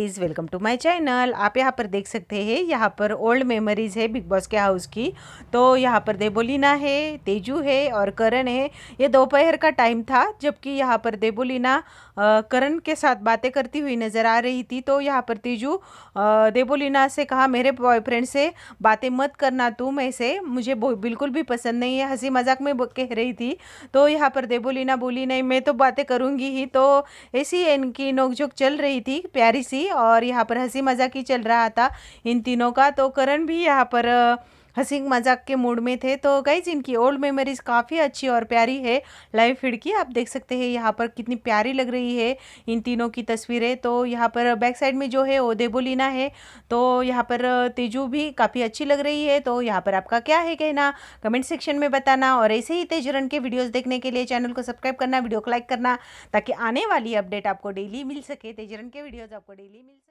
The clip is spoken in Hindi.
please welcome to my channel आप यहाँ पर देख सकते हैं यहाँ पर ओल्ड मेमोरीज है बिग बॉस के हाउस की तो यहाँ पर देबोलीना है तेजू है और करण है ये दोपहर का टाइम था जबकि यहाँ पर देबोलीना करण के साथ बातें करती हुई नज़र आ रही थी तो यहाँ पर तेजू देबोलिना से कहा मेरे बॉयफ्रेंड से बातें मत करना तुम ऐसे मुझे बिल्कुल भी पसंद नहीं है हंसी मजाक में कह रही थी तो यहाँ पर देबोलीना बोली नहीं मैं तो बातें करूँगी ही तो ऐसी इनकी नोकझोंक चल रही थी प्यारी सी और यहाँ पर हंसी मजाक ही चल रहा था इन तीनों का तो करण भी यहाँ पर हंसी मजाक के मूड में थे तो गई इनकी ओल्ड मेमोरीज़ काफ़ी अच्छी और प्यारी है लाइव फीड की आप देख सकते हैं यहाँ पर कितनी प्यारी लग रही है इन तीनों की तस्वीरें तो यहाँ पर बैक साइड में जो है ओदेबोलिना है तो यहाँ पर तेजू भी काफ़ी अच्छी लग रही है तो यहाँ पर आपका क्या है कहना कमेंट सेक्शन में बताना और ऐसे ही तेजरन के वीडियोज़ देखने के लिए चैनल को सब्सक्राइब करना वीडियो को लाइक करना ताकि आने वाली अपडेट आपको डेली मिल सके तेजरन के वीडियोज आपको डेली मिल सके